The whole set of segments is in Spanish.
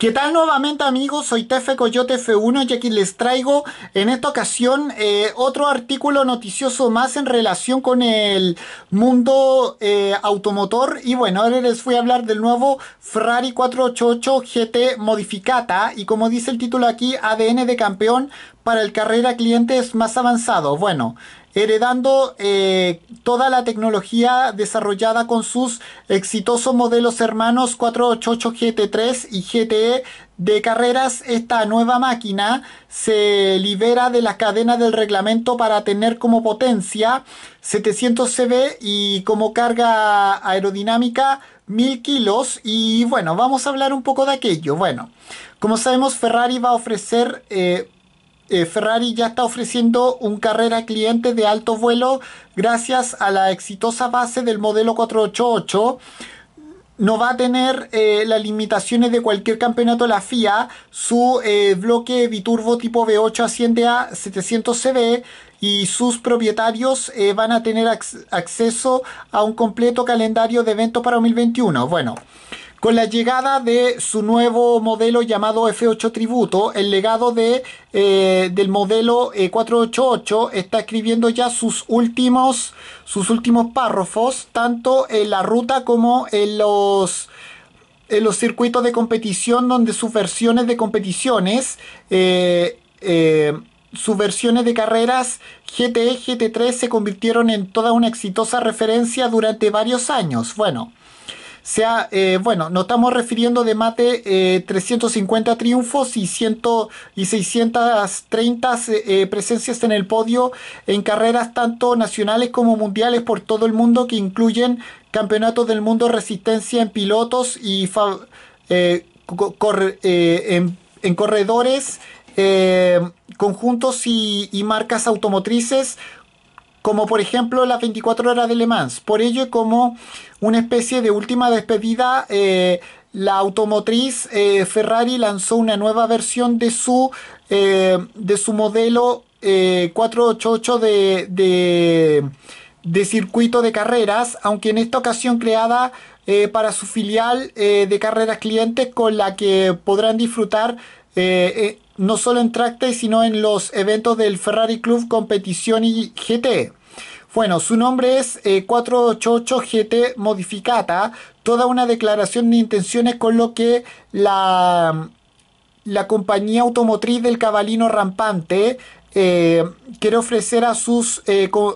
¿Qué tal nuevamente amigos? Soy Tefe Coyote F1 y aquí les traigo en esta ocasión eh, otro artículo noticioso más en relación con el mundo eh, automotor y bueno, ahora les voy a hablar del nuevo Ferrari 488 GT Modificata y como dice el título aquí, ADN de campeón para el carrera clientes más avanzado. Bueno, heredando eh, toda la tecnología desarrollada con sus exitosos modelos hermanos 488 GT3 y GTE de carreras, esta nueva máquina se libera de la cadena del reglamento para tener como potencia 700 CV y como carga aerodinámica 1000 kilos y bueno, vamos a hablar un poco de aquello. Bueno, como sabemos Ferrari va a ofrecer... Eh, eh, Ferrari ya está ofreciendo un carrera cliente de alto vuelo gracias a la exitosa base del modelo 488 no va a tener eh, las limitaciones de cualquier campeonato de la FIA. Su eh, bloque biturbo tipo V8 asciende a 700 CB y sus propietarios van a tener acceso a un completo calendario de eventos para 2021. Bueno, con la llegada de su nuevo modelo llamado F8 Tributo, el legado de, eh, del modelo 488 eh, está escribiendo ya sus últimos, sus últimos párrafos, tanto en la ruta como en los, en los circuitos de competición, donde sus versiones de competiciones, eh, sus versiones de carreras GTE, GT3 se convirtieron en toda una exitosa referencia durante varios años. Bueno sea, eh, bueno, nos estamos refiriendo de mate 350 eh, triunfos y, y 630 eh, presencias en el podio en carreras tanto nacionales como mundiales por todo el mundo que incluyen campeonatos del mundo resistencia en pilotos y en, corredores. conjuntos y marcas automotrices como por ejemplo las 24 horas de Le Mans. Por ello, como una especie de última despedida, eh, la automotriz eh, Ferrari lanzó una nueva versión de su, eh, de su modelo 488 de, de circuito de carreras, aunque en esta ocasión creada eh, para su filial eh, de carreras clientes con la que podrán disfrutar eh, no solo en tracte sino en los eventos del Ferrari Club Competición y GT. Bueno, su nombre es 488 GT Modificata, toda una declaración de intenciones con lo que la, la compañía automotriz del cabalino rampante quiere ofrecer a sus,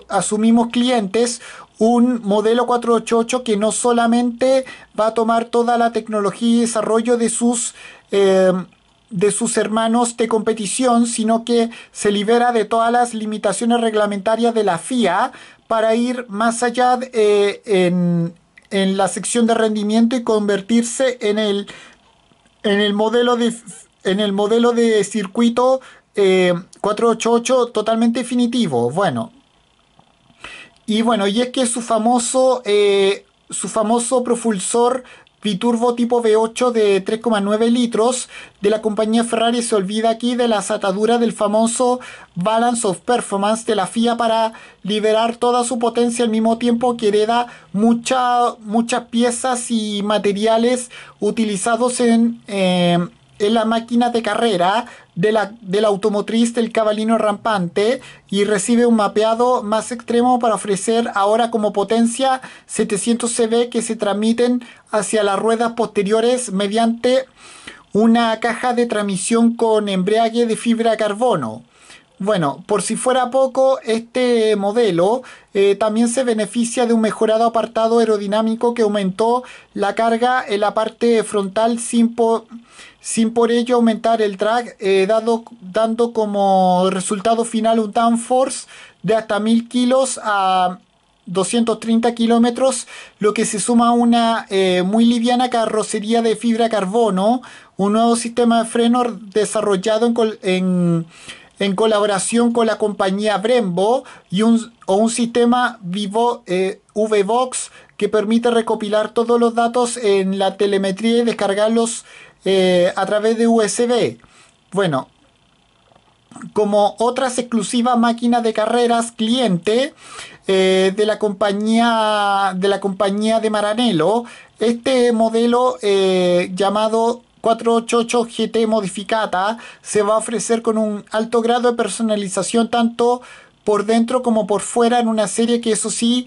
a sus mismos clientes un modelo 488 que no solamente va a tomar toda la tecnología y desarrollo de sus, em, de sus hermanos de competición, sino que se libera de todas las limitaciones reglamentarias de la FIA para ir más allá eh, en, la sección de rendimiento y convertirse en el, en el, modelo, de, en el modelo de circuito 488 eh, totalmente definitivo. Bueno, y bueno, y es que su famoso, eh, su famoso propulsor biturbo tipo V8 de 3,9 litros de la compañía Ferrari se olvida aquí de la atadura del famoso Balance of Performance de la FIA para liberar toda su potencia al mismo tiempo que hereda muchas muchas piezas y materiales utilizados en... Eh, es la máquina de carrera de la, del automotriz del cabalino rampante y recibe un mapeado más extremo para ofrecer ahora como potencia 700 CV que se transmiten hacia las ruedas posteriores mediante una caja de transmisión con embriague de fibra de carbono. Bueno, por si fuera poco, este modelo eh, también se beneficia de un mejorado apartado aerodinámico que aumentó la carga en la parte frontal sin por, sin por ello aumentar el drag, eh, dando como resultado final un downforce de hasta 1000 kilos a 230 kilómetros, lo que se suma a una eh, muy liviana carrocería de fibra carbono, un nuevo sistema de freno desarrollado en en colaboración con la compañía Brembo y un, o un sistema Vivo, eh, que permite recopilar todos los datos en la telemetría y descargarlos eh, a través de USB. Bueno, como otras exclusivas máquinas de carreras cliente eh, de la compañía de la compañía de Maranello, este modelo eh, llamado 488 GT modificada se va a ofrecer con un alto grado de personalización tanto por dentro como por fuera en una serie que eso sí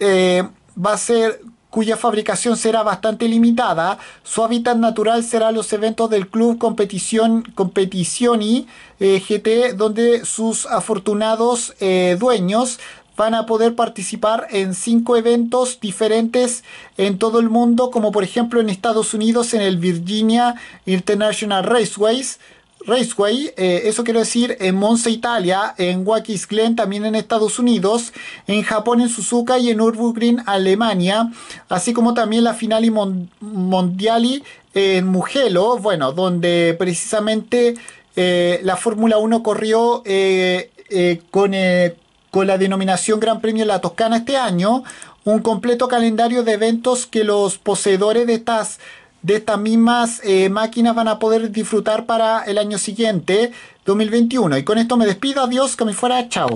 eh, va a ser cuya fabricación será bastante limitada. Su hábitat natural será los eventos del club competición, competición y eh, GT, donde sus afortunados eh, dueños van a poder participar en cinco eventos diferentes en todo el mundo, como por ejemplo en Estados Unidos en el Virginia International Raceway, eh, eso quiero decir en Monza, Italia, en Watkins Glen, también en Estados Unidos, en Japón, en Suzuka y en Nürburgring, Alemania, así como también la Finale Mondiali en Mugello, bueno, donde precisamente eh, la Fórmula 1 corrió eh, con con la denominación Gran Premio de la Toscana este año, un completo calendario de eventos que los poseedores de estas, de estas mismas eh, máquinas van a poder disfrutar para el año siguiente, 2021. Y con esto me despido, adiós, que me fuera, chao.